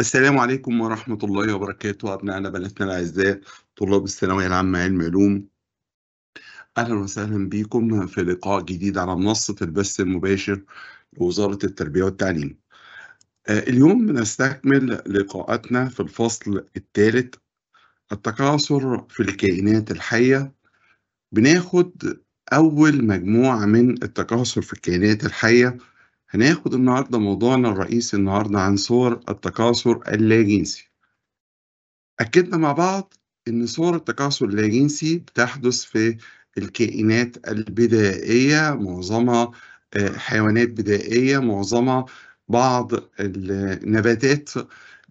السلام عليكم ورحمة الله وبركاته أبنائنا بناتنا الأعزاء طلاب الثانوية العامة علم علوم أهلا وسهلا بكم في لقاء جديد على منصة البث المباشر لوزارة التربية والتعليم آه، اليوم نستكمل لقاءاتنا في الفصل الثالث التكاثر في الكائنات الحية بناخد أول مجموعة من التكاثر في الكائنات الحية هناخد النهاردة موضوعنا الرئيسي النهاردة عن صور التكاثر اللاجنسي أكدنا مع بعض إن صور التكاثر اللاجنسي بتحدث في الكائنات البدائية معظمها آه، حيوانات بدائية معظمها بعض النباتات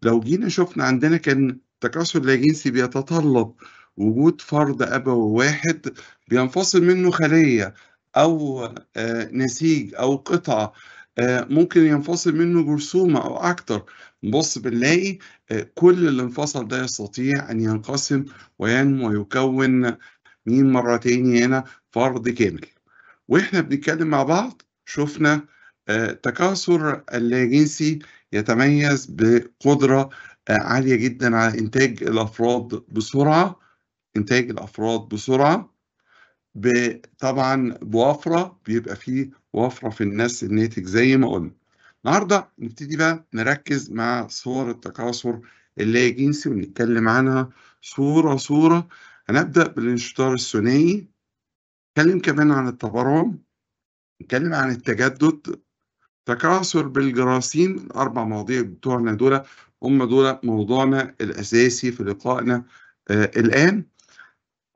لو جينا شفنا عندنا كان التكاثر اللاجنسي بيتطلب وجود فرد أبوي واحد بينفصل منه خلية أو آه، نسيج أو قطعة آه، ممكن ينفصل منه جرثومة أو أكتر نبص بنلاقي آه، كل اللي انفصل ده يستطيع أن ينقسم وينمو ويكون مين مرة تاني هنا فرد كامل وإحنا بنتكلم مع بعض شفنا آه، تكاثر اللاجنسي يتميز بقدرة عالية جدا على إنتاج الأفراد بسرعة إنتاج الأفراد بسرعة طبعا بوفرة بيبقى فيه وفره في الناس الناتج زي ما قلنا النهارده نبتدي بقى نركز مع صور التكاثر اللاي جنسي ونتكلم عنها صورة صورة هنبدأ بالانشطار الثنائي نتكلم كمان عن التبرعم نتكلم عن التجدد تكاثر بالجراثيم الأربع مواضيع بتوعنا دول هم دول موضوعنا الأساسي في لقائنا آه الآن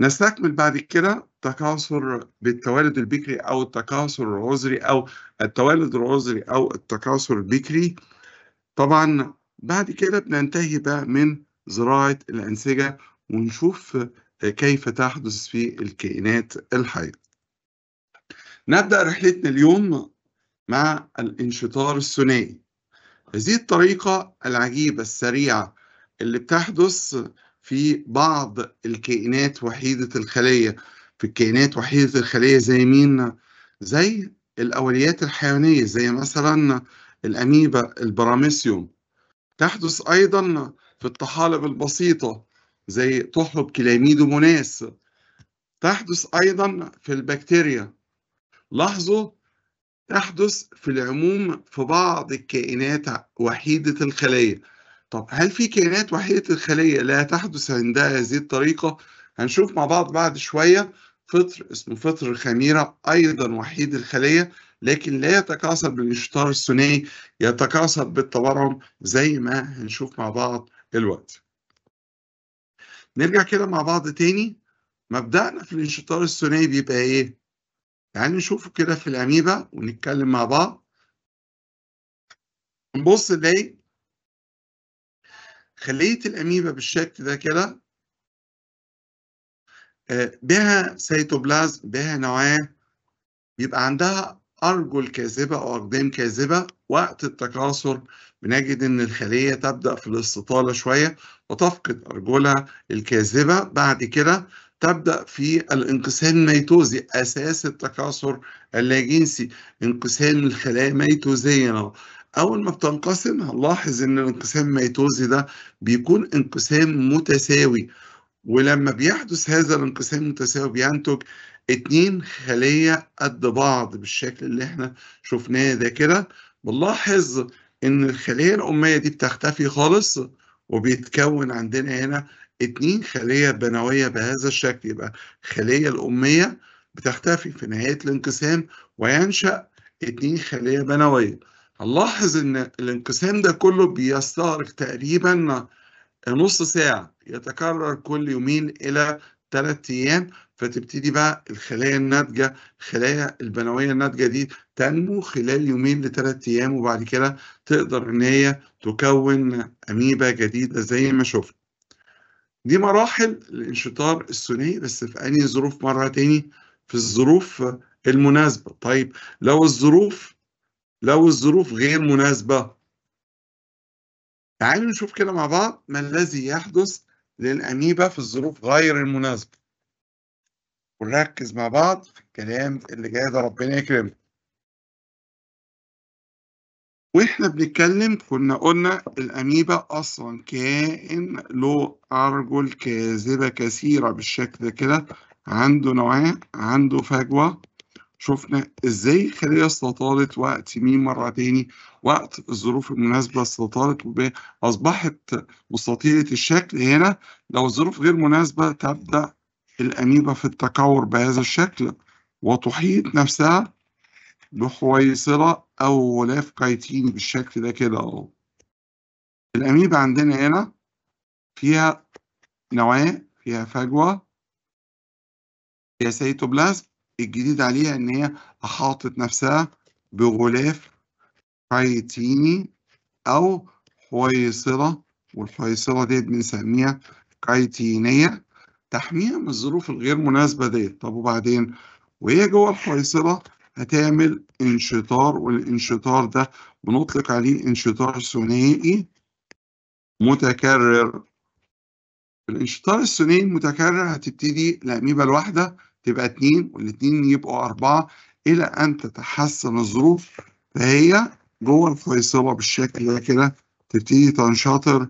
نستكمل بعد كده تكاثر بالتوالد البكري او التكاثر العذري او التوالد العذري او التكاثر البكري طبعا بعد كده بننتهي بقى من زراعه الانسجه ونشوف كيف تحدث في الكائنات الحيه نبدا رحلتنا اليوم مع الانشطار الثنائي هذه الطريقه العجيبه السريعه اللي بتحدث في بعض الكائنات وحيده الخليه في الكائنات وحيدة الخلية زي مين؟ زي الأوليات الحيوانية زي مثلا الأميبا البراميسيوم تحدث أيضا في الطحالب البسيطة زي طحلب كلاميدوموناس تحدث أيضا في البكتيريا لاحظوا تحدث في العموم في بعض الكائنات وحيدة الخلية طب هل في كائنات وحيدة الخلية لا تحدث عندها هذه الطريقة؟ هنشوف مع بعض بعد شوية فطر اسمه فطر الخميرة أيضا وحيد الخلية لكن لا يتكاثر بالانشطار الثنائي يتكاثر بالتورم زي ما هنشوف مع بعض الوقت نرجع كده مع بعض تاني مبدأنا في الانشطار الثنائي بيبقى ايه يعني نشوفه كده في الأميبا ونتكلم مع بعض نبص نلاقي خلية الأميبا بالشكل ده كده آه، بها سيتوبلازم بها نواه بيبقى عندها أرجل كاذبة أو أقدام كاذبة وقت التكاثر بنجد إن الخلية تبدأ في الاستطالة شوية وتفقد أرجلها الكاذبة بعد كده تبدأ في الانقسام الميتوزي أساس التكاثر اللاجنسي انقسام الخلايا ميتوزيا أول ما بتنقسم هنلاحظ إن الانقسام الميتوزي ده بيكون انقسام متساوي ولما بيحدث هذا الانقسام المتساوي بينتج اتنين خلية قد بعض بالشكل اللي احنا شفناه ده كده بنلاحظ ان الخلية الأمية دي بتختفي خالص وبيتكون عندنا هنا اتنين خلية بنوية بهذا الشكل يبقى الخلية الأمية بتختفي في نهاية الانقسام وينشأ اتنين خلية بنوية هنلاحظ ان الانقسام ده كله بيستغرق تقريبا نص ساعة يتكرر كل يومين إلى ثلاث أيام فتبتدي بقى الخلايا الناتجة الخلايا البنوية الناتجة دي تنمو خلال يومين لثلاث أيام وبعد كده تقدر إن هي تكون أميبا جديدة زي ما شفنا. دي مراحل الانشطار الثنائي بس في أنهي ظروف مرة تاني؟ في الظروف المناسبة. طيب لو الظروف لو الظروف غير مناسبة تعالوا نشوف كده مع بعض ما الذي يحدث للأميبا في الظروف غير المناسبة ونركز مع بعض في الكلام اللي جاي ده ربنا يكرمه واحنا بنتكلم كنا قلنا الاميبا اصلا كائن له ارجل كاذبه كثيره بالشكل ده كده عنده نوعين عنده فجوه شفنا ازاي خليه استطالت وقت مين مره تاني وقت الظروف المناسبة استطالت وأصبحت مستطيلة الشكل هنا لو الظروف غير مناسبة تبدأ الأنيبة في التكور بهذا الشكل وتحيط نفسها بحويصلة أو غلاف كايتين بالشكل ده كده أهو الأميبا عندنا هنا فيها نواة فيها فجوة فيها سيتوبلازم الجديد عليها إن هي أحاطت نفسها بغلاف كايتيني أو حويصلة والحويصلة ديت بنسميها كايتينية تحميها من الظروف الغير مناسبة ديت طب وبعدين وهي جوه الحويصلة هتعمل انشطار والانشطار ده بنطلق عليه انشطار ثنائي متكرر الانشطار الثنائي المتكرر هتبتدي الأميبا الواحدة تبقى اتنين والاتنين يبقوا أربعة إلى أن تتحسن الظروف فهي جوه الفيصلة بالشكل ده كده تبتدي تنشطر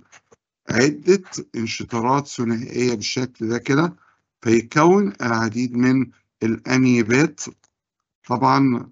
عدة انشطارات ثنائية بالشكل ده كده فيتكون العديد من الأميبات طبعا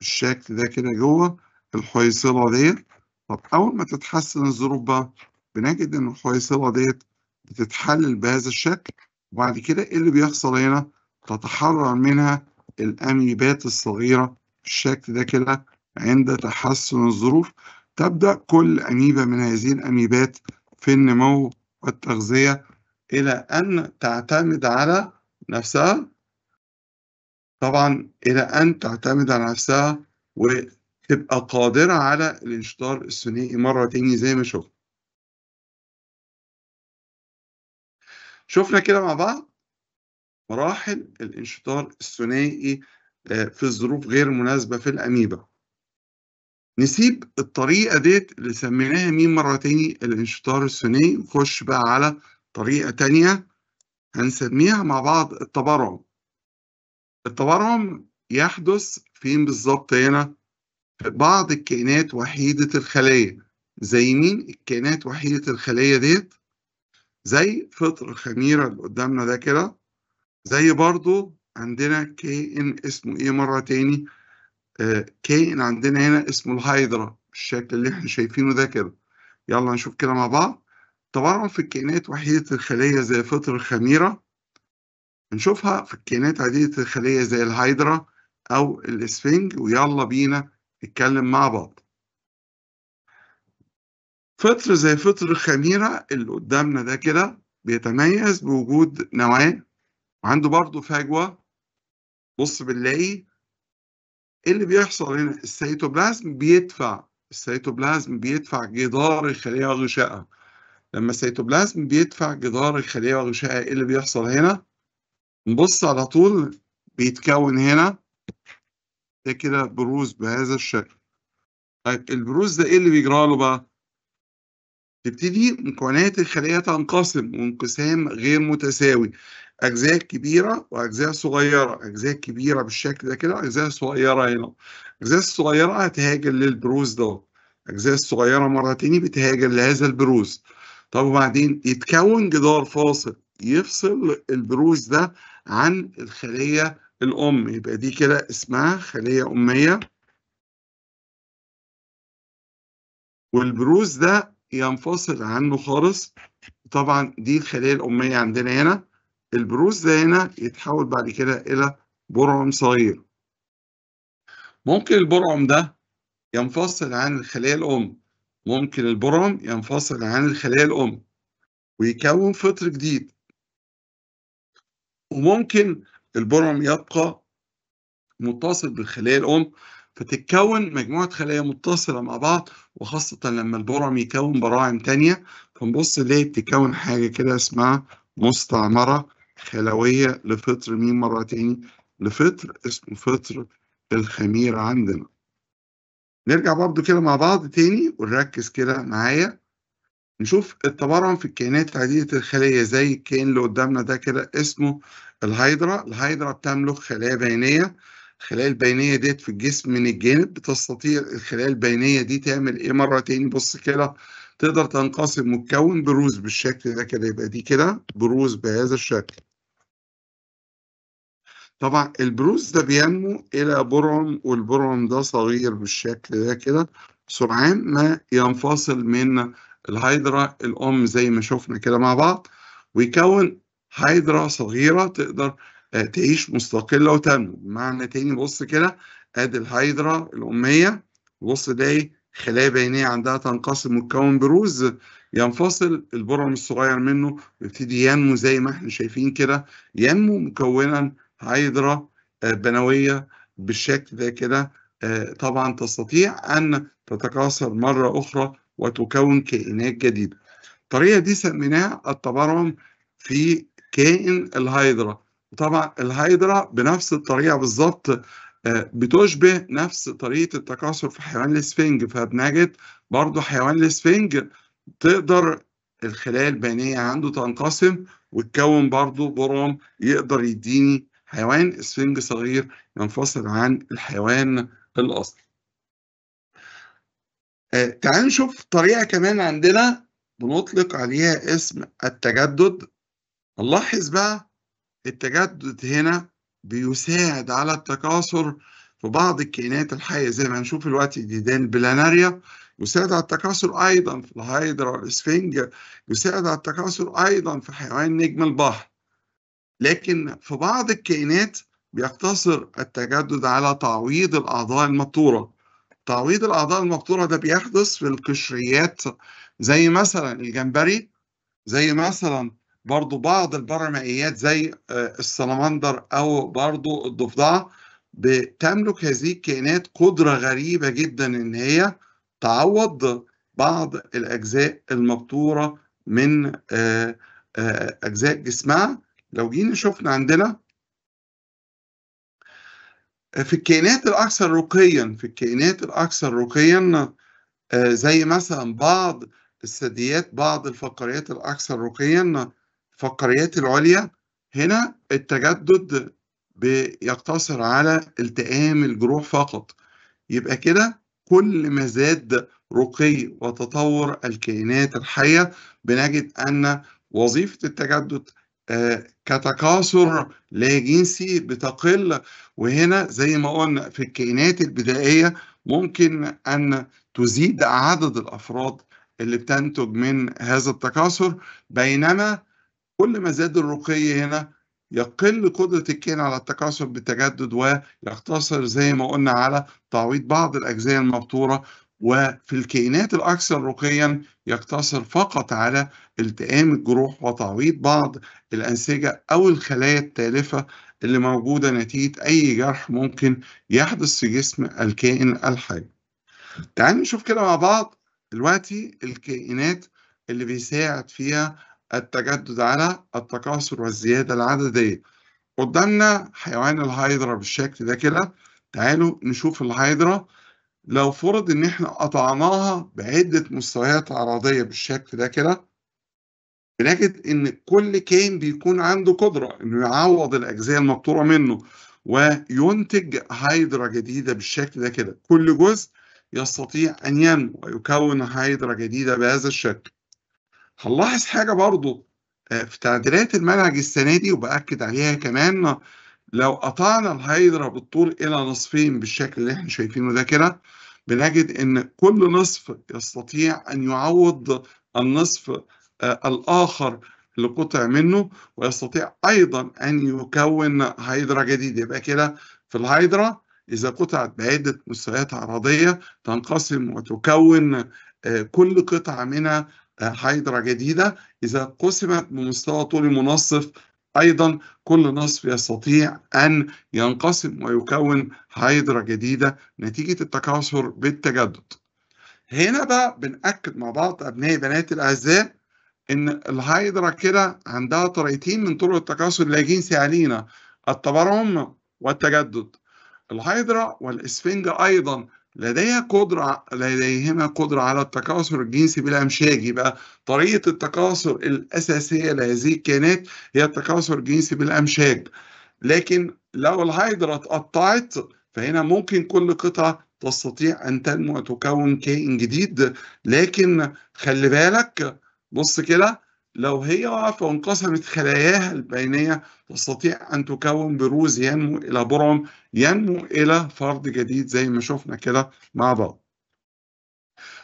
بالشكل ده كده جوه الحيصلة ديت طب أول ما تتحسن الظروف بقى بنجد إن الحيصلة ديت بتتحلل بهذا الشكل وبعد كده إيه اللي بيحصل هنا؟ تتحرر منها الأميبات الصغيرة بالشكل ده كده عند تحسن الظروف تبدأ كل أنيبة من هذه الأنيبات في النمو والتغذية إلى أن تعتمد على نفسها طبعا إلى أن تعتمد على نفسها وتبقى قادرة على الانشطار الثنائي مرة تاني زي ما شفنا شفنا كده مع بعض مراحل الانشطار الثنائي آه، في الظروف غير مناسبة في الأميبا نسيب الطريقه ديت اللي سميناها مين مره تاني الانشطار الثنائي نخش بقى على طريقه تانية هنسميها مع بعض التبرعم التبرعم يحدث فين بالظبط هنا في بعض الكائنات وحيده الخليه زي مين الكائنات وحيده الخليه ديت زي فطر الخميره اللي قدامنا ده كده زي برضو عندنا كائن اسمه ايه مره تاني كائن عندنا هنا اسمه الهايدرا بالشكل اللي احنا شايفينه ده كده يلا نشوف كده مع بعض طبعا في الكائنات وحيدة الخلية زي فطر الخميرة نشوفها في الكائنات عديدة الخلية زي الهايدرا أو الإسفنج ويلا بينا نتكلم مع بعض فطر زي فطر الخميرة اللي قدامنا ده كده بيتميز بوجود نواة وعنده برضه فجوة بص بنلاقي ايه اللي بيحصل هنا السيتوبلازم بيدفع السيتوبلازم بيدفع جدار الخليه وغشائها لما السيتوبلازم بيدفع جدار الخليه وغشائها ايه اللي بيحصل هنا نبص على طول بيتكون هنا ده كده بروز بهذا الشكل طيب البروز ده ايه اللي بيجرى له بقى تبتدي مكونات الخليه تنقسم وانقسام غير متساوي اجزاء كبيره واجزاء صغيره اجزاء كبيره بالشكل ده كده اجزاء صغيره هنا الاجزاء الصغيره هتهاجر للبروز ده الاجزاء الصغيره مره تاني بتهاجر لهذا البروز طب وبعدين يتكون جدار فاصل يفصل البروز ده عن الخليه الام يبقى دي كده اسمها خليه اميه والبروز ده ينفصل عنه خالص طبعا دي الخليه الاميه عندنا هنا البروز ده هنا يتحول بعد كده إلى برعم صغير ممكن البرعم ده ينفصل عن الخلية الأم ممكن البرعم ينفصل عن الخلية الأم ويكون فطر جديد وممكن البرعم يبقى متصل بالخلية الأم فتتكون مجموعة خلايا متصلة مع بعض وخاصة لما البرعم يكون براعم تانية فنبص ليه بتكون حاجة كده اسمها مستعمرة خلوية لفطر مين مرة تاني لفطر اسمه فطر الخمير عندنا نرجع برضو كده مع بعض تاني ونركز كده معايا نشوف التبرعن في الكائنات عديدة الخلية زي الكائن اللي قدامنا ده كده اسمه الهيدرا الهيدرا بتملك خلايا بينية الخلايا البينية ديت في الجسم من الجانب بتستطيع الخلايا البينية دي تعمل ايه مرة تاني بص كده تقدر تنقسم وتكون بروز بالشكل ده كده يبقى دي كده بروز بهذا الشكل طبعا البروز ده بينمو الى برعم والبرعم ده صغير بالشكل ده كده سرعان ما ينفصل من الهيدرا الام زي ما شفنا كده مع بعض ويكون هيدرا صغيره تقدر آه، تعيش مستقله وتنمو بمعنى تاني بص كده ادي الهيدرا الاميه بص ده إيه، خلايا بينيه عندها تنقسم وتكون بروز ينفصل البرعم الصغير منه ويبتدي ينمو زي ما احنا شايفين كده ينمو مكونا هيدرا آه، بنوية بالشكل ده كده آه، طبعا تستطيع أن تتكاثر مرة أخرى وتكون كائنات جديدة الطريقة دي سميناها التبرم في كائن الهيدرا طبعا الهيدرا بنفس الطريقة بالظبط آه، بتشبه نفس طريقة التكاثر في حيوان الاسفنج فبنجد برضو حيوان الاسفنج تقدر الخلايا البنية عنده تنقسم وتكون برضو برام يقدر يديني حيوان اسفنج صغير ينفصل عن الحيوان الأصلي. آه تعالوا نشوف طريقة كمان عندنا بنطلق عليها اسم التجدد نلاحظ بقى التجدد هنا بيساعد على التكاثر في بعض الكائنات الحية زي ما هنشوف الوقت ديدان بلاناريا يساعد على التكاثر أيضا في الهايدرا اسفنج يساعد على التكاثر أيضا في حيوان نجم البحر لكن في بعض الكائنات بيقتصر التجدد على تعويض الأعضاء المبتورة تعويض الأعضاء المبتورة ده بيحدث في القشريات زي مثلا الجمبري زي مثلا برضو بعض البرمائيات زي آه، السلمندر أو برضو الضفدع بتملك هذه الكائنات قدرة غريبة جدا إن هي تعوض بعض الأجزاء المبتورة من آه، آه، أجزاء جسمها لو جينا شفنا عندنا في الكائنات الأكثر رقيا في الكائنات الأكثر رقيا آه، زي مثلا بعض الثدييات بعض الفقريات الأكثر رقيا الفقريات العليا هنا التجدد بيقتصر على التئام الجروح فقط يبقى كده كل ما زاد رقي وتطور الكائنات الحية بنجد أن وظيفة التجدد كتكاثر لا جنسي بتقل وهنا زي ما قلنا في الكائنات البدائية ممكن أن تزيد عدد الأفراد اللي بتنتج من هذا التكاثر بينما كل ما زاد الرقي هنا يقل قدرة الكائن على التكاثر بالتجدد ويقتصر زي ما قلنا على تعويض بعض الأجزاء المبتورة وفي الكائنات الأكثر رقيا يقتصر فقط على التئام الجروح وتعويض بعض الأنسجة أو الخلايا التالفة اللي موجودة نتيجة أي جرح ممكن يحدث في جسم الكائن الحي. تعالوا نشوف كده مع بعض دلوقتي الكائنات اللي بيساعد فيها التجدد على التكاثر والزيادة العددية. قدامنا حيوان الهايدرا بالشكل ده كده تعالوا نشوف الهايدرا لو فرض ان احنا قطعناها بعدة مستويات عرضية بالشكل ده كده بنجد ان كل كائن بيكون عنده قدرة انه يعوض الاجزاء المقطوعة منه وينتج هيدرا جديدة بالشكل ده كده كل جزء يستطيع ان ينمو ويكون هيدرا جديدة بهذا الشكل هنلاحظ حاجة برضو آه، في تعديلات المنهج السنة دي وبأكد عليها كمان لو قطعنا الهيدرا بالطول إلى نصفين بالشكل اللي احنا شايفينه ده كده بنجد إن كل نصف يستطيع أن يعوض النصف آه، الآخر لقطع منه ويستطيع أيضا أن يكون هيدرا جديد يبقى كده في الهيدرا إذا قطعت بعدة مستويات عرضية تنقسم وتكون آه، كل قطعة منها آه، هيدرا جديدة إذا قسمت بمستوى طول منصف أيضا كل نصف يستطيع أن ينقسم ويكون هيدرا جديدة نتيجة التكاثر بالتجدد هنا بقى بنأكد مع بعض أبنائي بنات الأعزاء إن الهيدرا كده عندها طريقتين من طرق التكاثر لاجئين علينا التبرم والتجدد الهيدرا والإسفنج أيضا لديها قدرة لديهما قدرة على التكاثر الجنسي بلا إمشاجي بقى طريقة التكاثر الأساسية لهذه الكائنات هي التكاثر الجنسي بلا إمشاج لكن لو الهيدرا اتقطعت فهنا ممكن كل قطعة تستطيع أن تنمو وتكون كائن جديد لكن خلي بالك بص كده لو هي وقعت وانقسمت خلاياها البينية تستطيع أن تكون بروز ينمو إلى برعم ينمو إلى فرد جديد زي ما شفنا كده مع بعض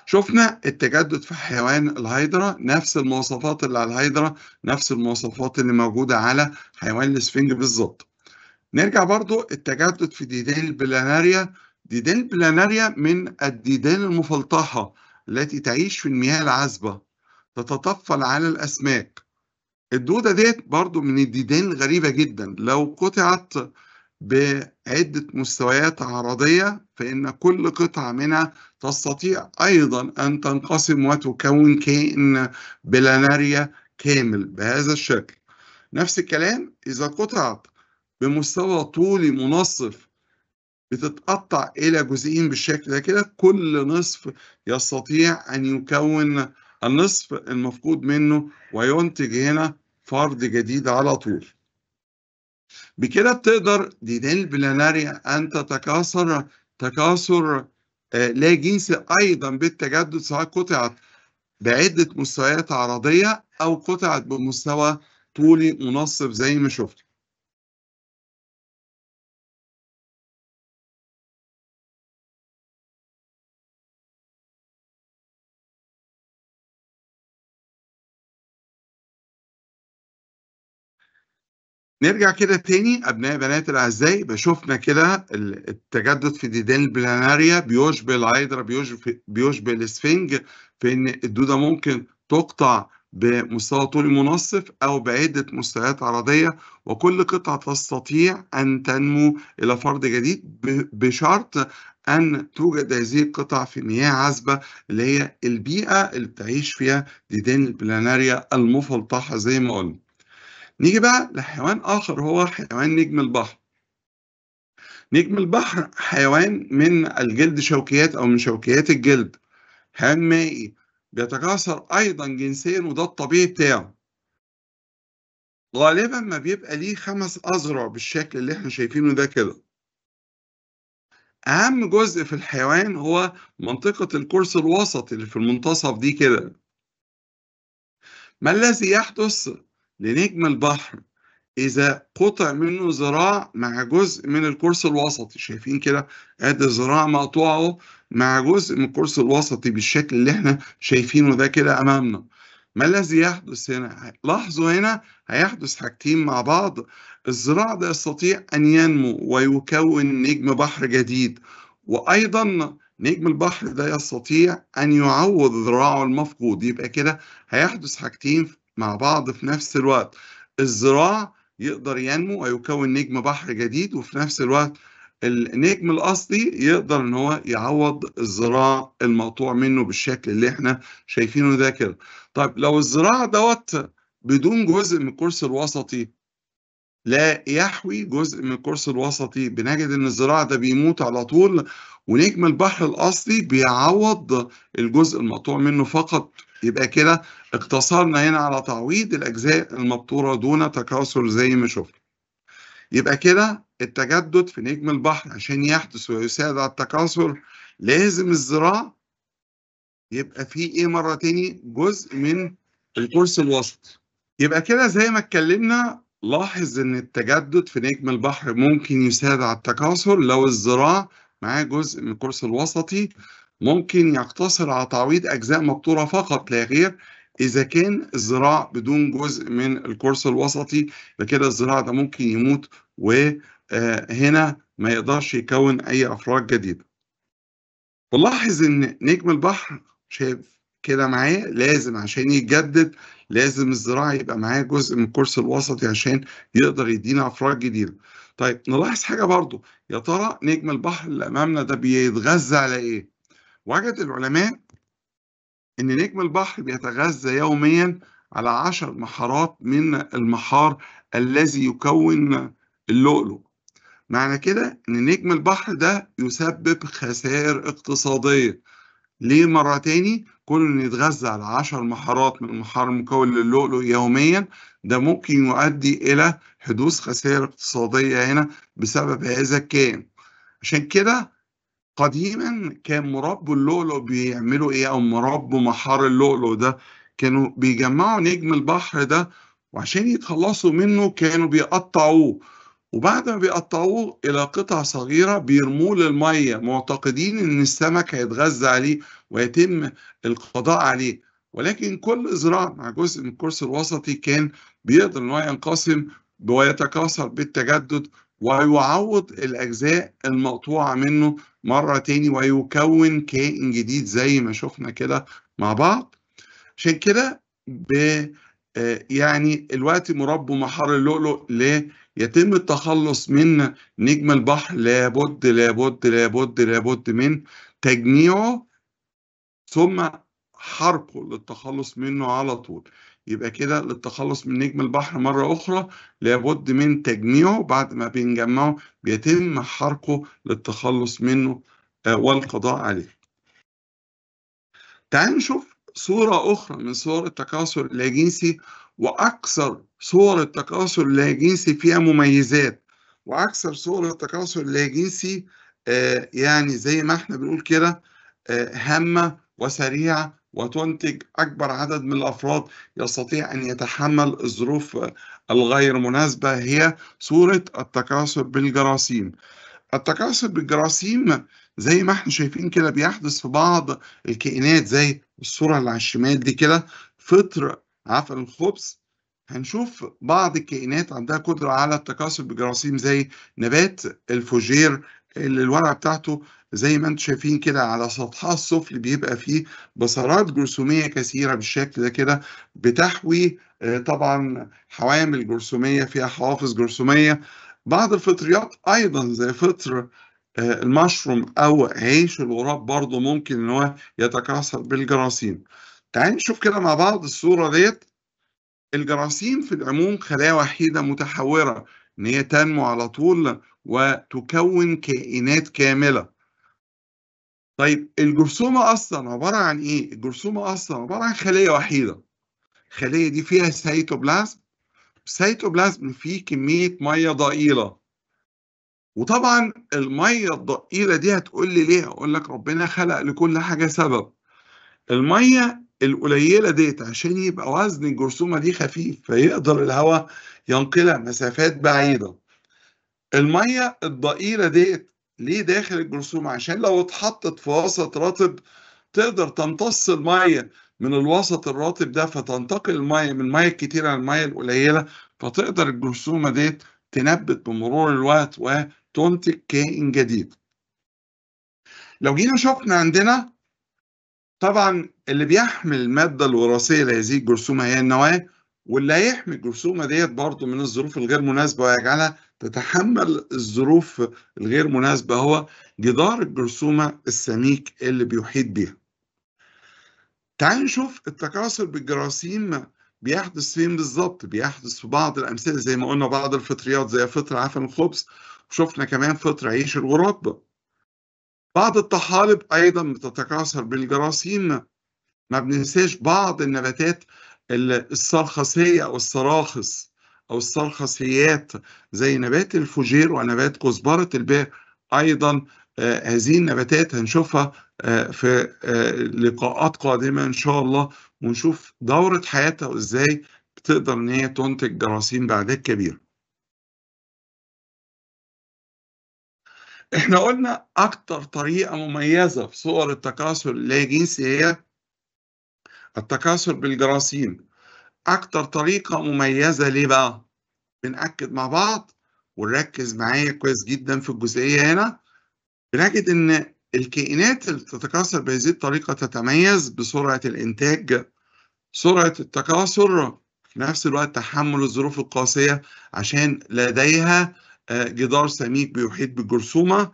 شفنا التجدد في حيوان الهيدرا نفس المواصفات اللي على الهيدرا نفس المواصفات اللي موجودة على حيوان السفنج بالظبط نرجع برضو التجدد في ديدان البلاناريا ديدان البلاناريا من الديدان المفلطحة التي تعيش في المياه العذبة تتطفل على الأسماك الدودة ديت برضو من الديدان الغريبة جدا لو قطعت بعدة مستويات عرضية فإن كل قطعة منها تستطيع أيضا أن تنقسم وتكون كائن بلاناريا كامل بهذا الشكل نفس الكلام إذا قطعت بمستوى طولي منصف بتتقطع إلى جزئين بالشكل ده كده كل نصف يستطيع أن يكون النصف المفقود منه وينتج هنا فرد جديد على طول بكده بتقدر دي البلاناريا أن تتكاثر تكاثر آه، لا جنسي أيضا بالتجدد سواء قطعت بعدة مستويات عرضية أو قطعت بمستوى طولي منصف زي ما شفت نرجع كده تاني أبناء بنات الأعزاء يبقى شفنا كده التجدد في ديدان البلاناريا بيشبه الهيدرا بيشبه, بيشبه الاسفنج في إن الدودة ممكن تقطع بمستوى طولي منصف أو بعدة مستويات عرضية وكل قطعة تستطيع أن تنمو إلى فرد جديد بشرط أن توجد هذه القطع في مياه عذبة اللي هي البيئة اللي بتعيش فيها ديدان البلاناريا المفلطحة زي ما قلنا. نيجي بقى لحيوان آخر هو حيوان نجم البحر نجم البحر حيوان من الجلد شوكيات أو من شوكيات الجلد حيوان مائي بيتكاثر أيضا جنسيا وده الطبيعي بتاعه غالبا ما بيبقى ليه خمس أذرع بالشكل اللي احنا شايفينه ده كده أهم جزء في الحيوان هو منطقة القرص الوسط اللي في المنتصف دي كده ما الذي يحدث لنجم البحر إذا قطع منه ذراع مع جزء من القرص الوسطي شايفين كده أدي ذراع مقطوعه مع جزء من القرص الوسطي بالشكل اللي احنا شايفينه ده كده أمامنا ما الذي يحدث هنا؟ لاحظوا هنا هيحدث حاجتين مع بعض الزراع ده يستطيع أن ينمو ويكون نجم بحر جديد وأيضا نجم البحر ده يستطيع أن يعوض ذراعه المفقود يبقى كده هيحدث حاجتين مع بعض في نفس الوقت الزراع يقدر ينمو ويكون نجم بحر جديد وفي نفس الوقت النجم الاصلي يقدر ان هو يعوض الزراع المقطوع منه بالشكل اللي احنا شايفينه ده كده طيب لو الزراع دوت بدون جزء من الكورس الوسطي لا يحوي جزء من الكورس الوسطي بنجد ان الزراع ده بيموت على طول ونجم البحر الاصلي بيعوض الجزء المقطوع منه فقط يبقى كده اقتصرنا هنا على تعويض الأجزاء المبتورة دون تكاثر زي ما شفنا يبقى كده التجدد في نجم البحر عشان يحدث ويساعد على التكاثر لازم الزراع يبقى في ايه مرة تاني جزء من الكورس الوسط يبقى كده زي ما اتكلمنا لاحظ ان التجدد في نجم البحر ممكن يساعد على التكاثر لو الزراع معاه جزء من الكورس الوسطي ممكن يقتصر على تعويض أجزاء مقطورة فقط لا غير إذا كان الزراع بدون جزء من الكورس الوسطي فكده الزراع ده ممكن يموت وهنا آه، ما يقدرش يكون أي أفراد جديدة. بنلاحظ إن نجم البحر شايف كده معاه لازم عشان يتجدد لازم الزراع يبقى معاه جزء من الكورس الوسطي عشان يقدر يدينا أفراد جديدة. طيب نلاحظ حاجة برضو يا ترى نجم البحر اللي أمامنا ده بيتغذى على إيه؟ وجد العلماء إن نجم البحر بيتغذى يوميا على عشر محارات من المحار الذي يكون اللؤلؤ معنى كده إن نجم البحر ده يسبب خسائر اقتصادية ليه مرة تاني كل إن يتغذى على عشر محارات من المحار المكون للؤلؤ يوميا ده ممكن يؤدي إلى حدوث خسائر اقتصادية هنا بسبب هذا الكائن عشان كده قديما كان مربو اللؤلؤ بيعملوا ايه او مربو محار اللؤلؤ ده كانوا بيجمعوا نجم البحر ده وعشان يتخلصوا منه كانوا بيقطعوه وبعد ما بيقطعوه الى قطع صغيره بيرموه للميه معتقدين ان السمك هيتغذى عليه ويتم القضاء عليه ولكن كل ذراع مع جزء من الكرسي الوسطي كان بيقدر ان هو ينقسم ويتكاثر بالتجدد ويعوض الأجزاء المقطوعة منه مرة تاني ويكون كائن جديد زي ما شفنا كده مع بعض عشان كده آه، يعني الوقت مربو محار اللؤلؤ ليتم التخلص من نجم البحر لابد لابد لابد لابد من تجميعه ثم حرقه للتخلص منه على طول يبقى كده للتخلص من نجم البحر مرة أخرى لابد من تجميعه بعد ما بنجمعه بيتم حرقه للتخلص منه آه، والقضاء عليه تعالوا نشوف صورة أخرى من صور التكاثر اللاجنسي وأكثر صور التكاثر اللاجنسي فيها مميزات وأكثر صور التكاثر اللاجنسي آه، يعني زي ما احنا بنقول كده آه، هامة وسريعة وتنتج أكبر عدد من الأفراد يستطيع أن يتحمل الظروف الغير مناسبة هي صورة التكاثر بالجراثيم التكاثر بالجراثيم زي ما احنا شايفين كده بيحدث في بعض الكائنات زي الصورة اللي على الشمال دي كده فطر عفن الخبز هنشوف بعض الكائنات عندها قدرة على التكاثر بجراثيم زي نبات الفوجير الورقه بتاعته زي ما انتم شايفين كده على سطحها السفلي بيبقى فيه بصرات جرثوميه كثيره بالشكل ده كده بتحوي آه، طبعا حوامل جرثوميه فيها حوافظ جرثوميه بعض الفطريات ايضا زي فطر آه، المشروم او عيش الغراب برضه ممكن ان هو يتكاثر بالجراثيم تعالوا نشوف كده مع بعض الصوره ديت الجراثيم في العموم خلايا وحيده متحوره ان هي تنمو على طول وتكون كائنات كامله طيب الجرثومه اصلا عباره عن ايه الجرثومه اصلا عباره عن خليه وحيده الخليه دي فيها سيتوبلازم السيتوبلازم فيه كميه ميه ضئيله وطبعا الميه الضئيله دي هتقول لي ليه اقول لك ربنا خلق لكل حاجه سبب الميه القليله ديت عشان يبقى وزن الجرثومه دي خفيف فيقدر الهواء ينقلها مسافات بعيدة المية الضئيلة ديت ليه داخل الجرثومة عشان لو اتحطت في وسط رطب تقدر تمتص المية من الوسط الرطب ده فتنتقل المية من المية الكتيرة للمية القليلة فتقدر الجرثومة ديت تنبت بمرور الوقت وتنتج كائن جديد لو جينا شفنا عندنا طبعا اللي بيحمل المادة الوراثية لهذه الجرثومة هي النواة واللي هيحمي الجرثومة ديت برضه من الظروف الغير مناسبة ويجعلها تتحمل الظروف الغير مناسبة هو جدار الجرثومة السميك اللي بيحيط بيها. تعالوا نشوف التكاثر بالجراثيم بيحدث فين بالظبط؟ بيحدث في بعض الأمثلة زي ما قلنا بعض الفطريات زي فطر عفن الخبز وشفنا كمان فطر عيش الغراب. بعض الطحالب أيضا بتتكاثر بالجراثيم. ما بننساش بعض النباتات الصرخصية أو الصراخص أو الصرخصيات زي نبات الفجير ونبات كزبرة البئر أيضا آه، هذه النباتات هنشوفها آه، في آه، لقاءات قادمة إن شاء الله ونشوف دورة حياتها وإزاي بتقدر إن هي تنتج جراثيم بعدات كبيرة. احنا قلنا اكتر طريقه مميزه في صور التكاثر اللاجنسي هي التكاثر بالجراثيم أكتر طريقة مميزة ليه بقى؟ بنأكد مع بعض ونركز معايا كويس جدا في الجزئية هنا بنجد إن الكائنات اللي تتكاثر بهذه الطريقة تتميز بسرعة الإنتاج سرعة التكاثر في نفس الوقت تحمل الظروف القاسية عشان لديها آه، جدار سميك بيحيط بالجرثومة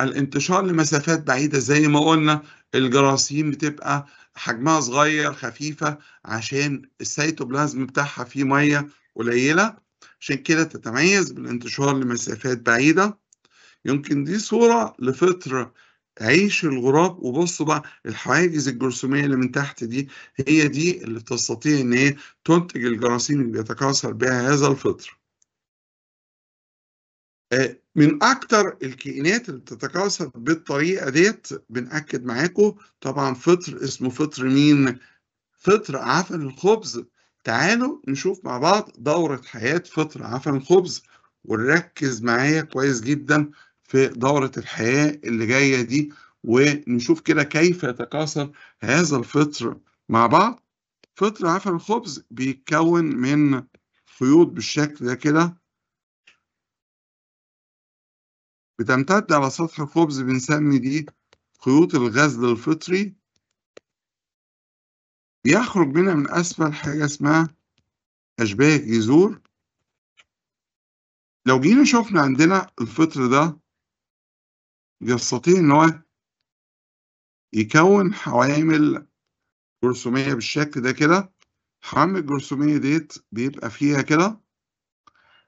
الانتشار لمسافات بعيدة زي ما قلنا الجراثيم بتبقى حجمها صغير خفيفة عشان السيتوبلازم بتاعها فيه مية قليلة عشان كده تتميز بالانتشار لمسافات بعيدة يمكن دي صورة لفطر عيش الغراب وبصوا بقى الحواجز الجرثوميه اللي من تحت دي هي دي اللي بتستطيع ان هي تنتج الجراثيم اللي بيتكاثر بها هذا الفطر من اكتر الكائنات اللي بتتكاثر بالطريقه ديت بناكد معاكم طبعا فطر اسمه فطر مين فطر عفن الخبز تعالوا نشوف مع بعض دوره حياه فطر عفن الخبز ونركز معايا كويس جدا في دوره الحياه اللي جايه دي ونشوف كده كيف يتكاثر هذا الفطر مع بعض فطر عفن الخبز بيتكون من خيوط بالشكل ده كده بتمتد على سطح الخبز بنسمي دي خيوط الغزل الفطري بيخرج منها من أسفل حاجة اسمها أشباه جذور لو جينا شفنا عندنا الفطر ده بيستطيع إن هو يكون حوامل جرثومية بالشكل ده كده حوامل الجرثومية ديت بيبقى فيها كده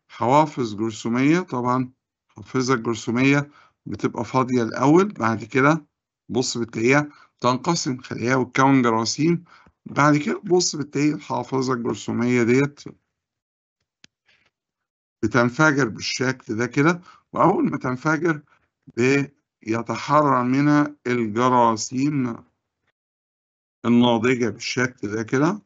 حوافظ جرثومية طبعا الحافظة الجرثومية بتبقى فاضية الأول بعد كده بص بتلاقيها تنقسم خلايا وتكون جراثيم بعد كده بص بتلاقي الحافظة الجرثومية ديت بتنفجر بالشكل ده كده وأول ما تنفجر بيتحرر منها الجراثيم الناضجة بالشكل ده كده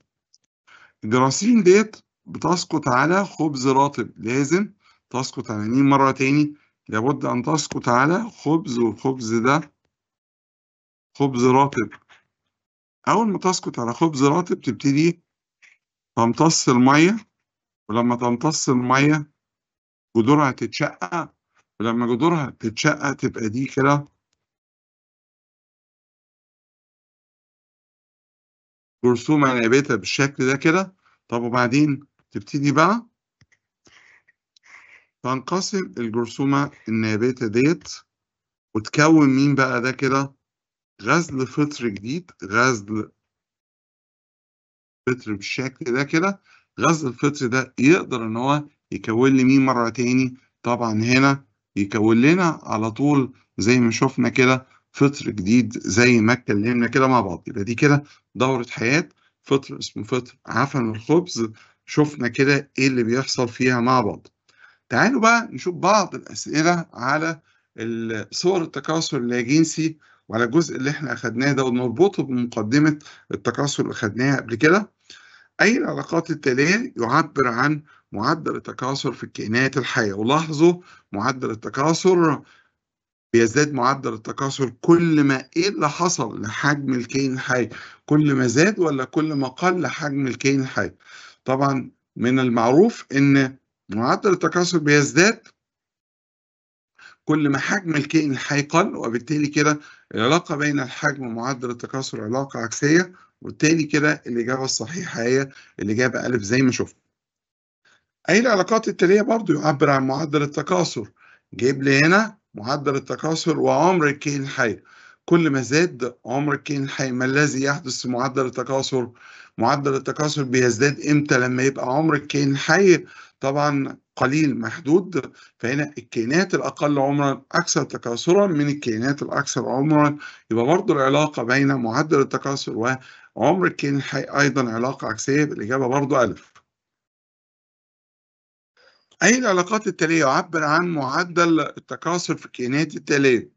الجراثيم ديت بتسقط على خبز رطب لازم تسقط على نين مرة تاني لابد أن تسقط على خبز والخبز ده خبز رطب أول ما تسقط على خبز رطب تبتدي تمتص المية ولما تمتص المية جذورها تتشقق ولما جذورها تتشقق تبقى دي كده جرثومة نابتة بالشكل ده كده طب وبعدين تبتدي بقى فهنقسم الجرثومة النابتة ديت وتكون مين بقى ده كده غزل فطر جديد غزل فطر بالشكل ده كده غزل الفطر ده يقدر ان هو يكون لي مين مرة تاني طبعا هنا يكون لنا على طول زي ما شفنا كده فطر جديد زي ما اتكلمنا كده مع بعض يبقى دي كده دورة حياة فطر اسمه فطر عفن الخبز شفنا كده ايه اللي بيحصل فيها مع بعض تعالوا بقى نشوف بعض الأسئلة على صور التكاثر اللاجنسي وعلى الجزء اللي احنا أخدناه ده ونربطه بمقدمة التكاثر اللي أخدناها قبل كده أي العلاقات التالية يعبر عن معدل التكاثر في الكائنات الحية ولاحظوا معدل التكاثر بيزداد معدل التكاثر كل ما ايه اللي حصل لحجم الكائن الحي كل ما زاد ولا كل ما قل حجم الكائن الحي طبعا من المعروف ان معدل التكاثر بيزداد كل ما حجم الكائن الحي قل وبالتالي كده العلاقة بين الحجم ومعدل التكاثر علاقة عكسية وبالتالي كده الإجابة الصحيحة هي الإجابة ا زي ما شفنا. أي العلاقات التالية برضو يعبر عن معدل التكاثر جيب لي هنا معدل التكاثر وعمر الكائن الحي كل ما زاد عمر الكائن الحي ما الذي يحدث في معدل التكاثر؟ معدل التكاثر بيزداد امتى لما يبقى عمر الكائن الحي طبعا قليل محدود فهنا الكائنات الأقل عمرا أكثر تكاثرا من الكائنات الأكثر عمرا يبقى برضه العلاقة بين معدل التكاثر وعمر الكائن الحي أيضا علاقة عكسية بالإجابة برضه ألف أي العلاقات التالية يعبر عن معدل التكاثر في الكائنات التالية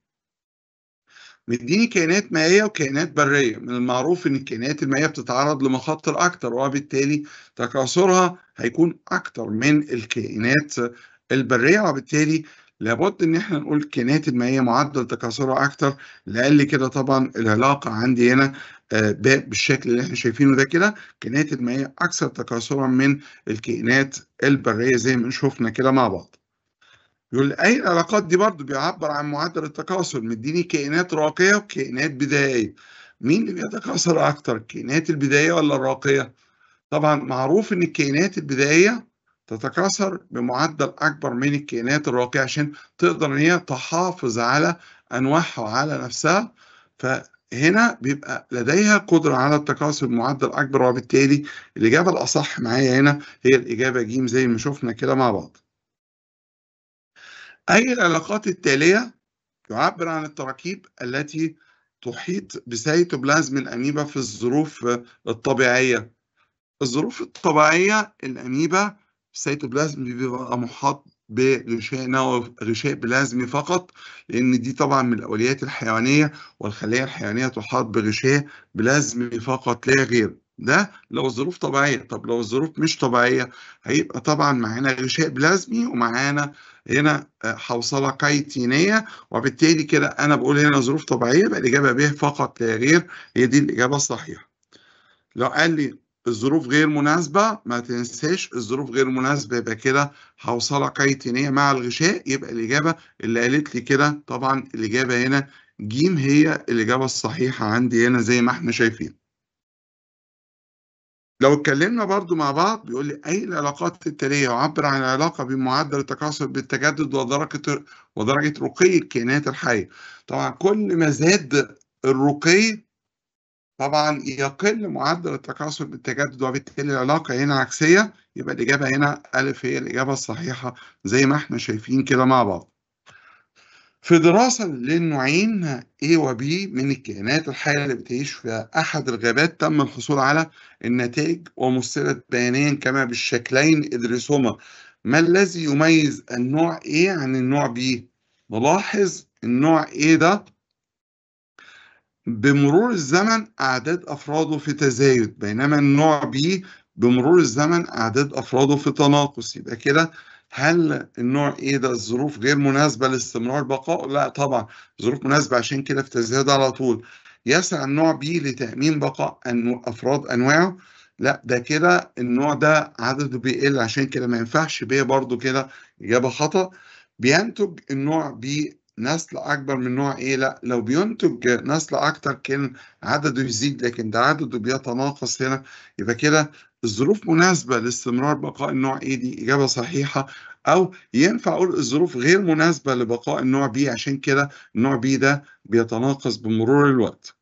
مديني كائنات مائية وكائنات برية من المعروف إن الكائنات المائية بتتعرض لمخاطر أكتر وبالتالي تكاثرها هيكون اكتر من الكائنات البريه وبالتالي لابد ان احنا نقول كائنات المائيه معدل تكاثرها اكتر لقل كده طبعا العلاقه عندي هنا آه، بالشكل اللي احنا شايفينه ده كده الكائنات المائيه اكثر تكاثرا من الكائنات البريه زي ما شفنا كده مع بعض. يقول اي العلاقات دي برضو بيعبر عن معدل التكاثر مديني كائنات راقيه وكائنات بدائيه. مين اللي بيتكاثر اكتر الكائنات البدائيه ولا الراقيه؟ طبعا معروف ان الكائنات البدائيه تتكاثر بمعدل اكبر من الكائنات الراقيه عشان تقدر ان هي تحافظ على انواعها وعلى نفسها فهنا بيبقى لديها قدره على التكاثر بمعدل اكبر وبالتالي الاجابه الاصح معايا هنا هي الاجابه ج زي ما شفنا كده مع بعض. اي العلاقات التاليه يعبر عن التراكيب التي تحيط بسيتوبلازم الاميبا في الظروف الطبيعيه الظروف الطبيعية الأميبا السيتوبلازم بيبقى محاط بغشاء نووي غشاء بلازمي فقط لان دي طبعا من الاوليات الحيوانيه والخلايا الحيوانيه تحاط بغشاء بلازمي فقط لا غير ده لو الظروف طبيعيه طب لو الظروف مش طبيعيه هيبقى طبعا معانا غشاء بلازمي ومعانا هنا آه، حوصله كيتينيه وبالتالي كده انا بقول هنا ظروف طبيعيه بقى الاجابه به فقط لا غير هي دي الاجابه الصحيحه لو قال لي الظروف غير مناسبة ما تنساش الظروف غير مناسبة يبقى كده حوصلة قيتينية مع الغشاء يبقى الإجابة اللي قالت لي كده طبعا الإجابة هنا ج هي الإجابة الصحيحة عندي هنا زي ما احنا شايفين لو اتكلمنا برضو مع بعض بيقول لي أي العلاقات التالية يعبر عن العلاقة بين معدل التكاثر بالتجدد ودرجة ودرجة رقي الكائنات الحية طبعا كل ما زاد الرقي طبعا يقل معدل التكاثر بالتجدد وبالتالي العلاقة هنا عكسية يبقى الإجابة هنا ألف هي الإجابة الصحيحة زي ما احنا شايفين كده مع بعض في دراسة للنوعين A و B من الكائنات الحية اللي بتعيش في أحد الغابات تم الحصول على النتائج ومثلت بيانيا كما بالشكلين ادرسهما ما الذي يميز النوع A عن النوع B؟ نلاحظ النوع A ده بمرور الزمن أعداد أفراده في تزايد بينما النوع B بمرور الزمن أعداد أفراده في تناقص يبقى كده هل النوع ايه ده الظروف غير مناسبه لاستمرار بقائه؟ لا طبعا ظروف مناسبه عشان كده في تزايد على طول. يسعى النوع بي لتامين بقاء أنو... افراد انواعه؟ لا ده كده النوع ده عدده بيقل عشان كده ما ينفعش بيه برضه كده اجابه خطا. بينتج النوع بي نسل اكبر من نوع ايه لا لو بينتج نسل اكتر كان عدده يزيد لكن ده عدده بيتناقص هنا يبقى كده الظروف مناسبه لاستمرار بقاء النوع ايه دي اجابه صحيحه او ينفع اقول الظروف غير مناسبه لبقاء النوع بي عشان كده النوع بي ده بيتناقص بمرور الوقت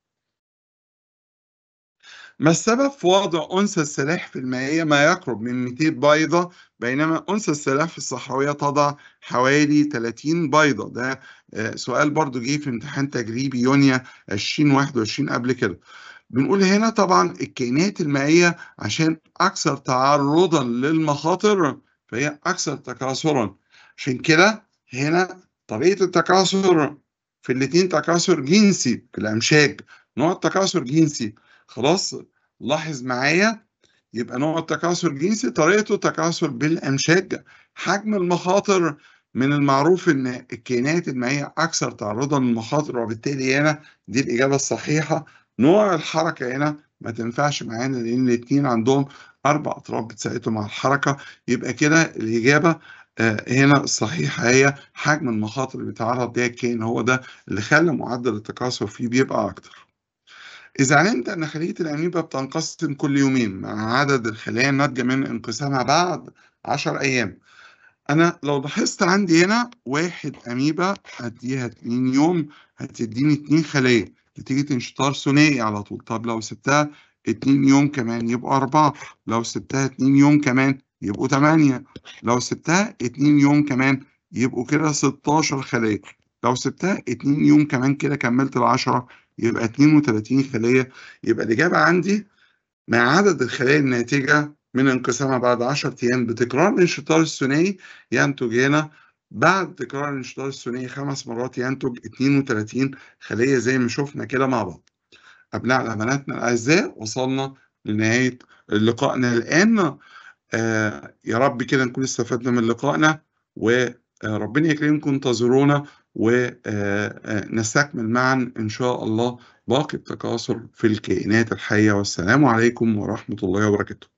ما السبب في وضع أنثى السلاح في المائية ما يقرب من 200 بيضة بينما أنثى السلاح في الصحراوية تضع حوالي 30 بيضة ده آه، سؤال برضو جه في امتحان تجريبي يونيو 2021 قبل كده بنقول هنا طبعا الكائنات المائية عشان أكثر تعرضا للمخاطر فهي أكثر تكاثرا عشان كده هنا طريقة التكاثر في الاتنين تكاثر جنسي في الأمشاج نوع التكاثر جنسي خلاص لاحظ معايا يبقى نوع التكاثر الجنسي طريقته تكاثر بالأمشاج حجم المخاطر من المعروف ان الكائنات المائيه اكثر تعرضا للمخاطر وبالتالي هنا دي الاجابه الصحيحه نوع الحركه هنا ما تنفعش معانا لان الاثنين عندهم اربع اطراف بتساعدهم على الحركه يبقى كده الاجابه آه، هنا الصحيحه هي حجم المخاطر اللي بيتعرض ليها الكائن هو ده اللي خلى معدل التكاثر فيه بيبقى اكتر إذا علمت أن خلية الأميبا بتنقسم كل يومين مع عدد الخلايا الناتجة من انقسامها بعد 10 أيام أنا لو لاحظت عندي هنا واحد أميبا هديها 2 يوم هتديني 2 خلية نتيجة انشطار ثنائي على طول طب لو سبتها 2 يوم كمان يبقوا 4 لو سبتها 2 يوم كمان يبقوا 8 لو سبتها 2 يوم كمان يبقوا كده 16 خلية لو سبتها 2 يوم كمان كده كملت ال 10 يبقى 32 خلية يبقى الإجابة عندي ما عدد الخلايا الناتجة من انقسامها بعد 10 أيام بتكرار الانشطار الثنائي ينتج هنا بعد تكرار الانشطار الثنائي خمس مرات ينتج 32 خلية زي ما شفنا كده مع بعض. أبناء عملاتنا الأعزاء وصلنا لنهاية لقائنا الآن آه يا رب كده نكون استفدنا من لقائنا وربنا آه، يكرمكم انتظرونا ونستكمل آه، آه، معا إن شاء الله باقي التكاثر في الكائنات الحية والسلام عليكم ورحمة الله وبركاته